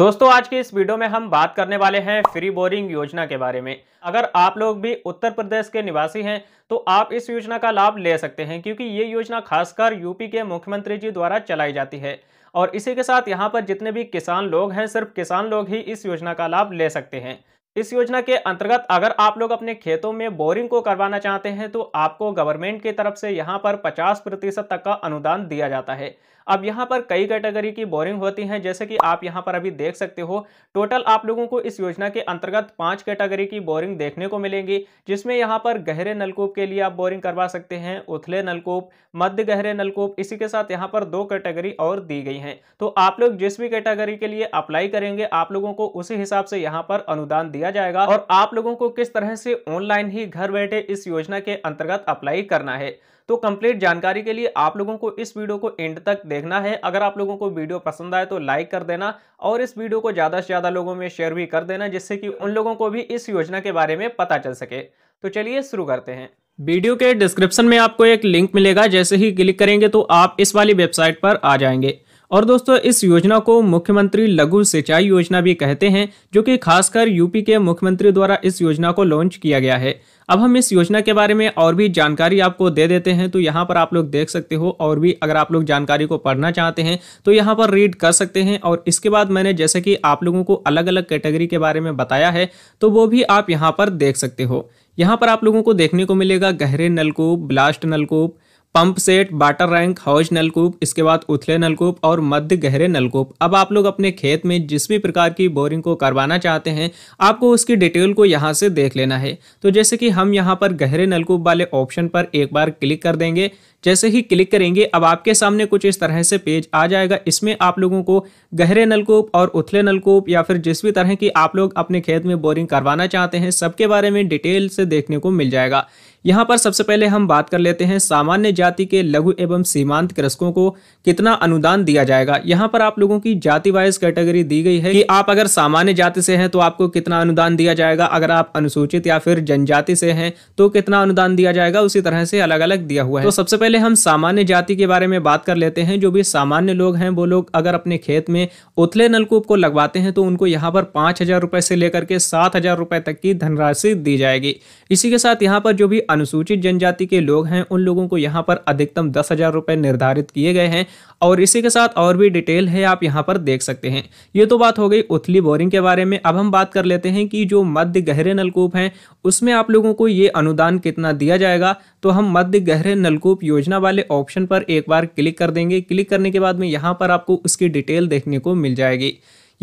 दोस्तों आज के इस वीडियो में हम बात करने वाले हैं फ्री बोरिंग योजना के बारे में अगर आप लोग भी उत्तर प्रदेश के निवासी हैं तो आप इस योजना का लाभ ले सकते हैं क्योंकि ये योजना खासकर यूपी के मुख्यमंत्री जी द्वारा चलाई जाती है और इसी के साथ यहाँ पर जितने भी किसान लोग हैं सिर्फ किसान लोग ही इस योजना का लाभ ले सकते हैं इस योजना के अंतर्गत अगर आप लोग अपने खेतों में बोरिंग को करवाना चाहते हैं तो आपको गवर्नमेंट की तरफ से यहाँ पर 50 प्रतिशत तक का अनुदान दिया जाता है अब यहाँ पर कई कैटेगरी की बोरिंग होती हैं जैसे कि आप यहाँ पर अभी देख सकते हो टोटल आप लोगों को इस योजना के अंतर्गत पांच कैटेगरी की बोरिंग देखने को मिलेंगी जिसमें यहाँ पर गहरे नलकूप के लिए आप बोरिंग करवा सकते हैं उथले नलकूप मध्य गहरे नलकूप इसी के साथ यहाँ पर दो कैटेगरी और दी गई हैं तो आप लोग जिस भी कैटेगरी के लिए अप्लाई करेंगे आप लोगों को उसी हिसाब से यहाँ पर अनुदान दिया दिया जाएगा और आप लोगों को किस तरह से ऑनलाइन ही घर बैठे इस योजना के अंतर्गत अप्लाई करना है तो कंप्लीट जानकारी के लिए आप लोगों को इस वीडियो को एंड तक देखना है अगर आप लोगों को वीडियो पसंद आए तो लाइक कर देना और इस वीडियो को ज़्यादा से ज़्यादा लोगों में शेयर भी कर देना जिससे कि उन लोगों को भी इस योजना के बारे में पता चल सके तो चलिए शुरू करते हैं वीडियो के डिस्क्रिप्शन में आपको एक लिंक मिलेगा जैसे ही क्लिक करेंगे तो आप इस वाली वेबसाइट पर आ जाएंगे और दोस्तों इस योजना को मुख्यमंत्री लघु सिंचाई योजना भी कहते हैं जो कि खासकर यूपी के मुख्यमंत्री द्वारा इस योजना को लॉन्च किया गया है अब हम इस योजना के बारे में और भी जानकारी आपको दे देते हैं तो यहाँ पर आप लोग देख सकते हो और भी अगर आप लोग जानकारी को पढ़ना चाहते हैं तो यहाँ पर रीड कर सकते हैं और इसके बाद मैंने जैसे कि आप लोगों को अलग अलग कैटेगरी के बारे में बताया है तो वो भी आप यहाँ पर देख सकते हो यहाँ पर आप लोगों को देखने को मिलेगा गहरे नलकूप ब्लास्ट नलकूप पंप सेट वाटर रैंक हौज नलकूप इसके बाद उथले नलकूप और मध्य गहरे नलकूप अब आप लोग अपने खेत में जिस भी प्रकार की बोरिंग को करवाना चाहते हैं आपको उसकी डिटेल को यहाँ से देख लेना है तो जैसे कि हम यहाँ पर गहरे नलकूप वाले ऑप्शन पर एक बार क्लिक कर देंगे जैसे ही क्लिक करेंगे अब आपके सामने कुछ इस तरह से पेज आ जाएगा इसमें आप लोगों को गहरे नलकूप और उथले नलकूप या फिर जिस भी तरह की आप लोग अपने खेत में बोरिंग करवाना चाहते हैं सबके बारे में डिटेल से देखने को मिल जाएगा यहाँ पर सबसे पहले हम बात कर लेते हैं सामान्य जाति के लघु एवं सीमांत कृषकों को कितना अनुदान दिया जाएगा यहाँ पर आप लोगों की जाति वाइज कैटेगरी दी गई है कि आप अगर सामान्य जाति से हैं तो आपको कितना अनुदान दिया जाएगा अगर आप अनुसूचित या फिर जनजाति से हैं तो कितना अनुदान दिया जाएगा उसी तरह से अलग अलग दिया हुआ है तो सबसे पहले पहले हम सामान्य जाति के बारे में बात कर लेते हैं जो भी सामान्य लोग हैं वो लोग अगर अपने खेत में उथले नलकूप को लगवाते हैं तो उनको यहाँ पर पाँच हज़ार रुपये से लेकर के सात हज़ार रुपये तक की धनराशि दी जाएगी इसी के साथ यहाँ पर जो भी अनुसूचित जनजाति के लोग हैं उन लोगों को यहाँ पर अधिकतम दस हज़ार रुपये निर्धारित किए गए हैं और इसी के साथ और भी डिटेल है आप यहाँ पर देख सकते हैं ये तो बात हो गई उथली बोरिंग के बारे में अब हम बात कर लेते हैं कि जो मध्य गहरे नलकूप हैं उसमें आप लोगों को ये अनुदान कितना दिया जाएगा तो हम मध्य गहरे नलकूप योजना योजना वाले ऑप्शन पर एक बार क्लिक कर देंगे क्लिक करने के बाद में यहाँ पर आपको उसकी डिटेल देखने को मिल जाएगी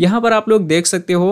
यहाँ पर आप लोग देख सकते हो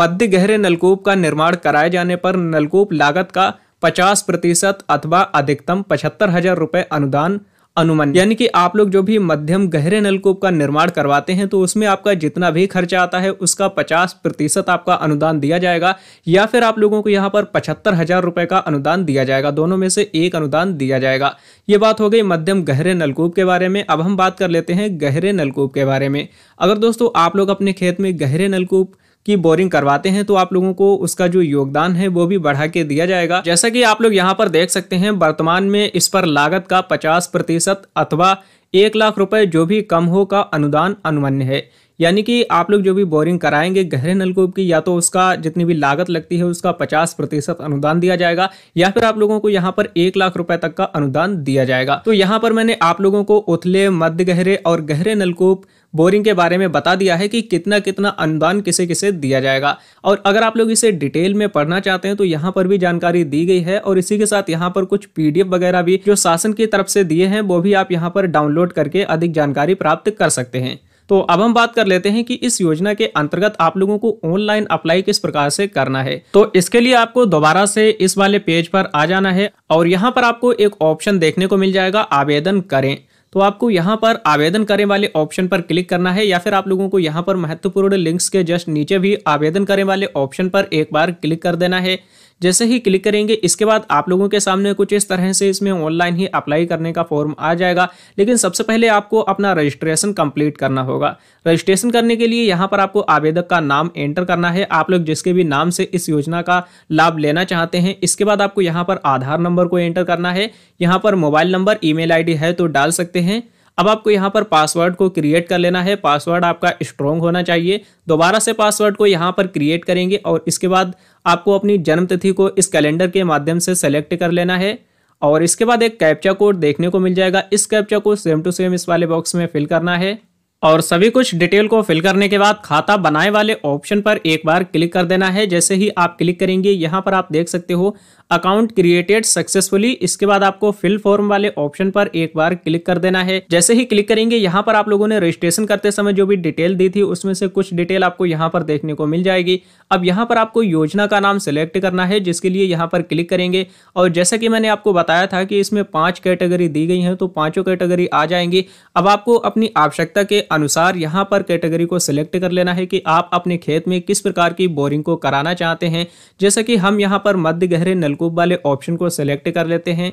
मध्य गहरे नलकूप का निर्माण कराए जाने पर नलकूप लागत का पचास प्रतिशत अथवा अधिकतम पचहत्तर हजार रुपये अनुदान अनुमन यानी कि आप लोग जो भी मध्यम गहरे नलकूप का निर्माण करवाते हैं तो उसमें आपका जितना भी खर्चा आता है उसका पचास प्रतिशत आपका अनुदान दिया जाएगा या फिर आप लोगों को यहाँ पर पचहत्तर हजार रुपये का अनुदान दिया जाएगा दोनों में से एक अनुदान दिया जाएगा ये बात हो गई मध्यम गहरे नलकूप के बारे में अब हम बात कर लेते हैं गहरे नलकूप के बारे में अगर दोस्तों आप लोग अपने खेत में गहरे नलकूप की बोरिंग करवाते हैं तो आप लोगों को उसका जो योगदान है वो भी बढ़ा के दिया जाएगा जैसा कि आप लोग यहाँ पर देख सकते हैं वर्तमान में इस पर लागत का पचास प्रतिशत अथवा एक लाख रुपए जो भी कम हो का अनुदान अनुमन्य है यानी कि आप लोग जो भी बोरिंग कराएंगे गहरे नलकूप की या तो उसका जितनी भी लागत लगती है उसका पचास प्रतिशत अनुदान दिया जाएगा या फिर आप लोगों को यहाँ पर एक लाख रुपए तक का अनुदान दिया जाएगा तो यहाँ पर मैंने आप लोगों को उथले मध्य गहरे और गहरे नलकूप बोरिंग के बारे में बता दिया है कि कितना कितना अनुदान किसे किसे दिया जाएगा और अगर आप लोग इसे डिटेल में पढ़ना चाहते हैं तो यहाँ पर भी जानकारी दी गई है और इसी के साथ यहाँ पर कुछ पीडीएफ वगैरह भी जो शासन की तरफ से दिए हैं वो भी आप यहाँ पर डाउनलोड करके अधिक जानकारी प्राप्त कर सकते हैं तो अब हम बात कर लेते हैं कि इस योजना के अंतर्गत आप लोगों को ऑनलाइन अप्लाई किस प्रकार से करना है तो इसके लिए आपको दोबारा से इस वाले पेज पर आ जाना है और यहाँ पर आपको एक ऑप्शन देखने को मिल जाएगा आवेदन करें तो आपको यहाँ पर आवेदन करें वाले ऑप्शन पर क्लिक करना है या फिर आप लोगों को यहाँ पर महत्वपूर्ण लिंक्स के जस्ट नीचे भी आवेदन करें वाले ऑप्शन पर एक बार क्लिक कर देना है जैसे ही क्लिक करेंगे इसके बाद आप लोगों के सामने कुछ इस तरह से इसमें ऑनलाइन ही अप्लाई करने का फॉर्म आ जाएगा लेकिन सबसे पहले आपको अपना रजिस्ट्रेशन कंप्लीट करना होगा रजिस्ट्रेशन करने के लिए यहाँ पर आपको आवेदक का नाम एंटर करना है आप लोग जिसके भी नाम से इस योजना का लाभ लेना चाहते हैं इसके बाद आपको यहाँ पर आधार नंबर को एंटर करना है यहाँ पर मोबाइल नंबर ई मेल है तो डाल सकते हैं अब आपको यहाँ पर पासवर्ड को क्रिएट कर लेना है पासवर्ड आपका स्ट्रॉन्ग होना चाहिए दोबारा से पासवर्ड को यहाँ पर क्रिएट करेंगे और इसके बाद आपको अपनी जन्म तिथि को इस कैलेंडर के माध्यम से सेलेक्ट कर लेना है और इसके बाद एक कैप्चा कोड देखने को मिल जाएगा इस कैप्चा को सेम टू सेम इस वाले बॉक्स में फिल करना है और सभी कुछ डिटेल को फिल करने के बाद खाता बनाए वाले ऑप्शन पर एक बार क्लिक कर देना है जैसे ही आप क्लिक करेंगे यहाँ पर आप देख सकते हो अकाउंट क्रिएटेड सक्सेसफुली इसके बाद आपको फिल फॉर्म वाले ऑप्शन पर एक बार क्लिक कर देना है जैसे ही क्लिक करेंगे यहाँ पर आप लोगों ने रजिस्ट्रेशन करते समय जो भी डिटेल दी थी उसमें से कुछ डिटेल आपको यहाँ पर देखने को मिल जाएगी अब यहाँ पर आपको योजना का नाम सेलेक्ट करना है जिसके लिए यहाँ पर क्लिक करेंगे और जैसा कि मैंने आपको बताया था कि इसमें पाँच कैटेगरी दी गई हैं तो पाँचों कैटेगरी आ जाएंगी अब आपको अपनी आवश्यकता के अनुसार यहाँ पर कैटेगरी को सिलेक्ट कर लेना है कि आप अपने खेत में किस प्रकार की बोरिंग को कराना चाहते हैं जैसे कि हम यहाँ पर मध्य गहरे नल जनकूप वाले ऑप्शन को सेलेक्ट कर लेते हैं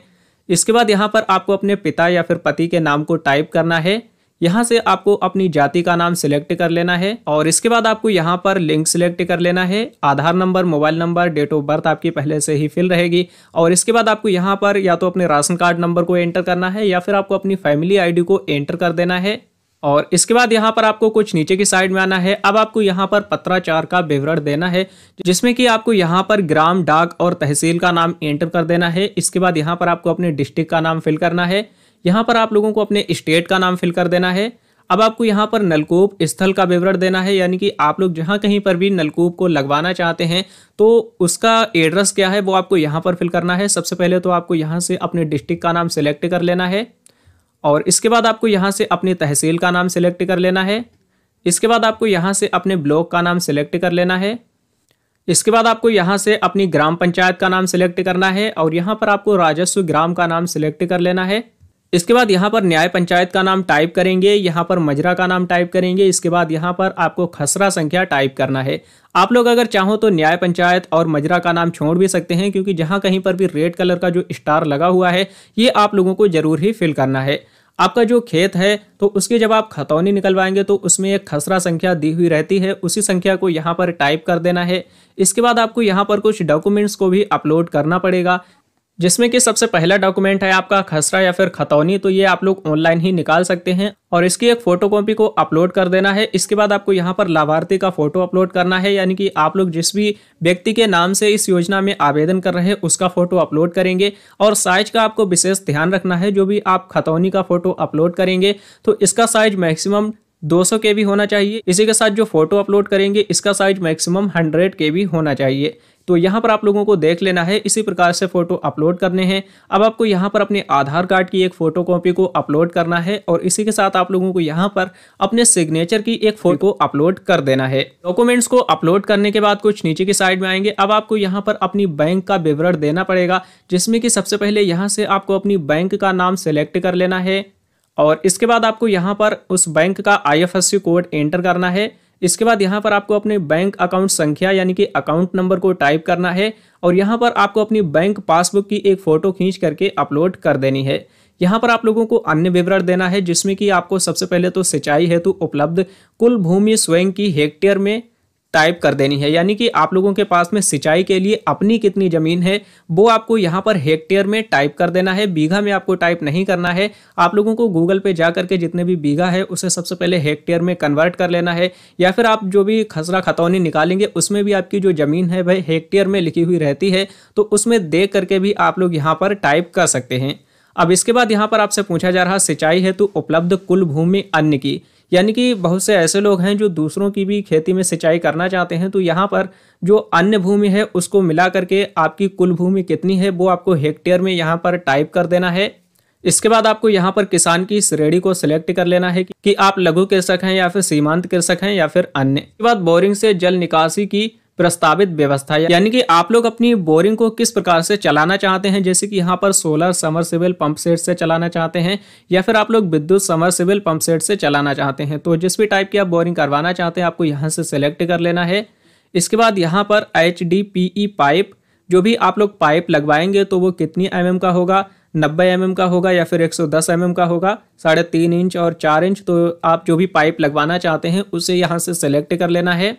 इसके बाद यहाँ पर आपको अपने पिता या फिर पति के नाम को टाइप करना है यहाँ से आपको अपनी जाति का नाम सिलेक्ट कर लेना है और इसके बाद आपको यहाँ पर लिंक सिलेक्ट कर लेना है Aadhaar number mobile number date of birth आपकी पहले से ही फिल रहेगी और इसके बाद आपको यहाँ पर या तो अपने राशन कार्ड नंबर को एंटर करना है या फिर आपको अपनी फैमिली आईडी को एंटर कर देना है और इसके बाद यहाँ पर आपको कुछ नीचे की साइड में आना है अब आपको यहाँ पर पत्राचार का विवरण देना है जिसमें कि आपको यहाँ पर ग्राम डाक और तहसील का नाम एंटर कर देना है इसके बाद यहाँ पर आपको अपने डिस्ट्रिक्ट का नाम फिल करना है यहाँ पर आप लोगों को अपने स्टेट का नाम फिल कर देना है अब आपको यहाँ पर नलकूप स्थल का विवरण देना है यानी कि आप लोग जहाँ कहीं पर भी नलकूप को लगवाना चाहते हैं तो उसका एड्रेस क्या है वो आपको यहाँ पर फिल करना है सबसे पहले तो आपको यहाँ से अपने डिस्ट्रिक्ट का नाम सेलेक्ट कर लेना है और इसके बाद आपको यहाँ से अपनी तहसील का नाम सेलेक्ट कर लेना है इसके बाद आपको यहाँ से अपने ब्लॉक का नाम सेलेक्ट कर लेना है इसके बाद आपको यहाँ से अपनी ग्राम पंचायत का नाम सेलेक्ट करना है और यहाँ पर आपको राजस्व ग्राम का नाम सेलेक्ट कर लेना है इसके बाद यहाँ पर न्याय पंचायत का नाम टाइप करेंगे यहाँ पर मजरा का नाम टाइप करेंगे इसके बाद यहाँ पर आपको खसरा संख्या टाइप करना है आप लोग अगर चाहो तो न्याय पंचायत और मजरा का नाम छोड़ भी सकते हैं क्योंकि जहाँ कहीं पर भी रेड कलर का जो स्टार लगा हुआ है ये आप लोगों को जरूर ही फिल करना है आपका जो खेत है तो उसकी जब आप खतौनी निकलवाएंगे तो उसमें एक खसरा संख्या दी हुई रहती है उसी संख्या को यहाँ पर टाइप कर देना है इसके बाद आपको यहाँ पर कुछ डॉक्यूमेंट्स को भी अपलोड करना पड़ेगा जिसमें कि सबसे पहला डॉक्यूमेंट है आपका खसरा या फिर खतौनी तो ये आप लोग ऑनलाइन ही निकाल सकते हैं और इसकी एक फोटोकॉपी को अपलोड कर देना है इसके बाद आपको यहाँ पर लाभार्थी का फोटो अपलोड करना है यानी कि आप लोग जिस भी व्यक्ति के नाम से इस योजना में आवेदन कर रहे हैं उसका फोटो अपलोड करेंगे और साइज का आपको विशेष ध्यान रखना है जो भी आप खतौनी का फोटो अपलोड करेंगे तो इसका साइज मैक्सिमम 200 के भी होना चाहिए इसी के साथ जो फोटो अपलोड करेंगे इसका साइज मैक्सिमम 100 के भी होना चाहिए तो यहाँ पर आप लोगों को देख लेना है इसी प्रकार से फ़ोटो अपलोड करने हैं अब आपको यहाँ पर अपने आधार कार्ड की एक फ़ोटो कॉपी को अपलोड करना है और इसी के साथ आप लोगों को यहाँ पर अपने सिग्नेचर की एक फ़ोटो अपलोड कर देना है डॉक्यूमेंट्स को अपलोड करने के बाद कुछ नीचे की साइड में आएंगे अब आपको यहाँ पर अपनी बैंक का विवरण देना पड़ेगा जिसमें कि सबसे पहले यहाँ से आपको अपनी बैंक का नाम सेलेक्ट कर लेना है और इसके बाद आपको यहाँ पर उस बैंक का आई कोड एंटर करना है इसके बाद यहाँ पर आपको अपने बैंक अकाउंट संख्या यानी कि अकाउंट नंबर को टाइप करना है और यहाँ पर आपको अपनी बैंक पासबुक की एक फ़ोटो खींच करके अपलोड कर देनी है यहाँ पर आप लोगों को अन्य विवरण देना है जिसमें कि आपको सबसे पहले तो सिंचाई हेतु उपलब्ध कुल भूमि स्वयं की हेक्टेयर में टाइप कर देनी है यानी कि आप लोगों के पास में सिंचाई के लिए अपनी कितनी ज़मीन है वो आपको यहाँ पर हेक्टेयर में टाइप कर देना है बीघा में आपको टाइप नहीं करना है आप लोगों को गूगल पे जा करके जितने भी बीघा है उसे सबसे पहले हेक्टेयर में कन्वर्ट कर लेना है या फिर आप जो भी खसरा खतौनी निकालेंगे उसमें भी आपकी जो ज़मीन है वह हेक्टेयर में लिखी हुई रहती है तो उसमें देख करके भी आप लोग यहाँ पर टाइप कर सकते हैं अब इसके बाद यहाँ पर आपसे पूछा जा रहा सिंचाई है तो उपलब्ध कुल भूमि अन्य की यानी कि बहुत से ऐसे लोग हैं जो दूसरों की भी खेती में सिंचाई करना चाहते हैं तो यहाँ पर जो अन्य भूमि है उसको मिला करके आपकी कुल भूमि कितनी है वो आपको हेक्टेयर में यहाँ पर टाइप कर देना है इसके बाद आपको यहाँ पर किसान की श्रेणी को सिलेक्ट कर लेना है कि आप लघु कृषक हैं या फिर सीमांत कृषक हैं या फिर अन्य इसके बाद बोरिंग से जल निकासी की प्रस्तावित व्यवस्था यानी कि आप लोग अपनी बोरिंग को किस प्रकार से चलाना चाहते हैं जैसे कि यहाँ पर solar submersible pump set से चलाना चाहते हैं या फिर आप लोग विद्युत समर सिविल पंप सेट से चलाना चाहते हैं तो जिस भी टाइप की आप बोरिंग करवाना चाहते हैं आपको यहाँ से सिलेक्ट कर लेना है इसके बाद यहाँ पर एच पाइप e जो भी आप लोग पाइप लगवाएंगे तो वो कितनी एम का होगा नब्बे एम का होगा या फिर 110 एम का होगा साढ़े तीन इंच और चार इंच तो आप जो भी पाइप लगवाना चाहते हैं उसे यहाँ से सेलेक्ट कर लेना है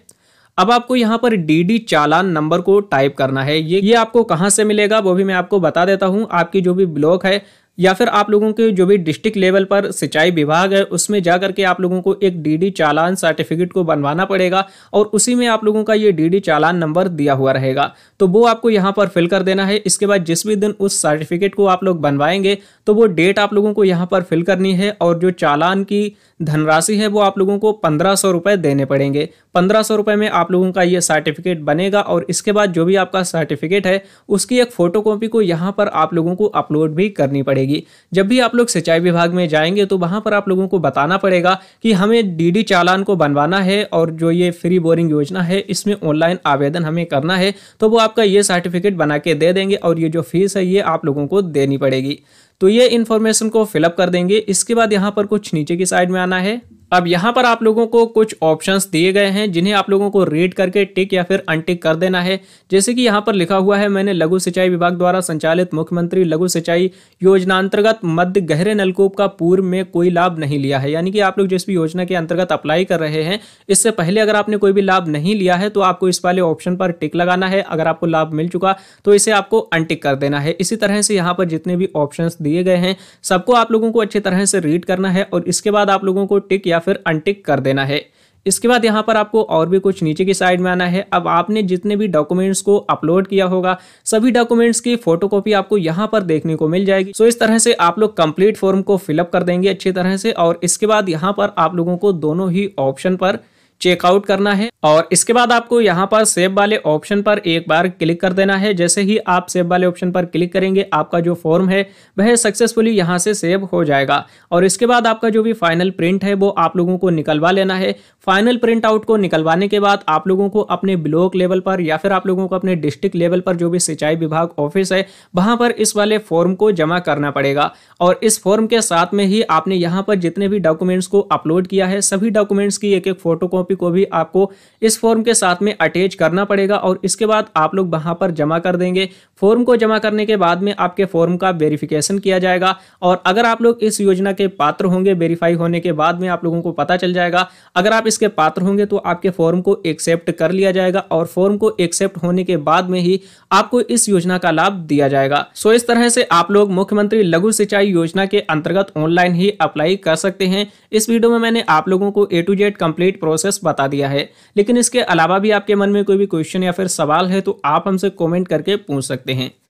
अब आपको यहाँ पर डीडी चालान नंबर को टाइप करना है ये ये आपको कहाँ से मिलेगा वो भी मैं आपको बता देता हूँ आपकी जो भी ब्लॉक है या फिर आप लोगों के जो भी डिस्ट्रिक्ट लेवल पर सिंचाई विभाग है उसमें जा करके आप लोगों को एक डीडी चालान सर्टिफिकेट को बनवाना पड़ेगा और उसी में आप लोगों का ये डीडी चालान नंबर दिया हुआ रहेगा तो वो आपको यहाँ पर फिल कर देना है इसके बाद जिस भी दिन उस सर्टिफिकेट को आप लोग बनवाएंगे तो वो डेट आप लोगों को यहाँ पर फिल करनी है और जो चालान की धनराशि है वो आप लोगों को पंद्रह सौ रुपये देने पड़ेंगे पंद्रह सौ रुपये में आप लोगों का ये सर्टिफिकेट बनेगा और इसके बाद जो भी आपका सर्टिफिकेट है उसकी एक कॉपी को यहाँ पर आप लोगों को अपलोड भी करनी पड़ेगी पड़ेगी जब भी आप लोग सिंचाई विभाग में जाएंगे तो वहाँ पर आप लोगों को बताना पड़ेगा कि हमें डीडी चालान को बनवाना है और जो ये फ्री बोरिंग योजना है इसमें ऑनलाइन आवेदन हमें करना है तो वो आपका ये सर्टिफिकेट बना के दे देंगे और ये जो फीस है ये आप लोगों को देनी पड़ेगी तो ये इन्फॉर्मेशन को फिलअप कर देंगे इसके बाद यहाँ पर कुछ नीचे की साइड में आना है अब यहाँ पर आप लोगों को कुछ ऑप्शंस दिए गए हैं जिन्हें आप लोगों को रीड करके टिक या फिर अनटिक कर देना है जैसे कि यहाँ पर लिखा हुआ है मैंने लघु सिंचाई विभाग द्वारा संचालित मुख्यमंत्री लघु सिंचाई योजना अंतर्गत मध्य गहरे नलकूप का पूर्व में कोई लाभ नहीं लिया है यानी कि आप लोग जिस भी योजना के अंतर्गत अप्लाई कर रहे हैं इससे पहले अगर आपने कोई भी लाभ नहीं लिया है तो आपको इस वाले ऑप्शन पर टिक लगाना है अगर आपको लाभ मिल चुका तो इसे आपको अनटिक कर देना है इसी तरह से यहाँ पर जितने भी ऑप्शन दिए गए हैं सबको आप लोगों को अच्छी तरह से रीड करना है और इसके बाद आप लोगों को टिक या फिर अनटिक कर देना है इसके बाद यहाँ पर आपको और भी कुछ नीचे की साइड में आना है अब आपने जितने भी डॉक्यूमेंट्स को अपलोड किया होगा सभी डॉक्यूमेंट्स की फोटोकॉपी आपको यहाँ पर देखने को मिल जाएगी सो इस तरह से आप लोग कंप्लीट फॉर्म को फिलअप कर देंगे अच्छी तरह से और इसके बाद यहाँ पर आप लोगों को दोनों ही ऑप्शन पर चेकआउट करना है और इसके बाद आपको यहाँ पर सेव वाले ऑप्शन पर एक बार क्लिक कर देना है जैसे ही आप सेव वाले ऑप्शन पर क्लिक करेंगे आपका जो फॉर्म है वह सक्सेसफुली यहाँ से सेव हो जाएगा और इसके बाद आपका जो भी फाइनल प्रिंट है वो आप लोगों को निकलवा लेना है फाइनल प्रिंट आउट को निकलवाने के बाद आप लोगों को अपने ब्लॉक लेवल पर या फिर आप लोगों को अपने डिस्ट्रिक्ट लेवल पर जो भी सिंचाई विभाग ऑफिस है वहां पर इस वाले फॉर्म को जमा करना पड़ेगा और इस फॉर्म के साथ में ही आपने यहाँ पर जितने भी डॉक्यूमेंट्स को अपलोड किया है सभी डॉक्यूमेंट्स की एक एक फोटो को भी आपको इस फॉर्म के साथ में अटैच करना पड़ेगा और इसके बाद आप लोग वहाँ पर जमा कर देंगे फॉर्म को जमा करने के बाद में आपके फॉर्म का वेरिफिकेशन किया जाएगा और अगर आप लोग इस योजना के पात्र होंगे वेरीफाई होने के बाद में आप लोगों को पता चल जाएगा अगर आप इसके पात्र होंगे तो आपके फॉर्म को एक्सेप्ट कर लिया जाएगा और फॉर्म को एक्सेप्ट होने के बाद में ही आपको इस योजना का लाभ दिया जाएगा सो इस तरह से आप लोग मुख्यमंत्री लघु सिंचाई योजना के अंतर्गत ऑनलाइन ही अप्लाई कर सकते हैं इस वीडियो में मैंने आप लोगों को A to Z complete process बता दिया है लेकिन इसके अलावा भी आपके मन में कोई भी क्वेश्चन या फिर सवाल है तो आप हमसे कॉमेंट करके पूछ सकते हैं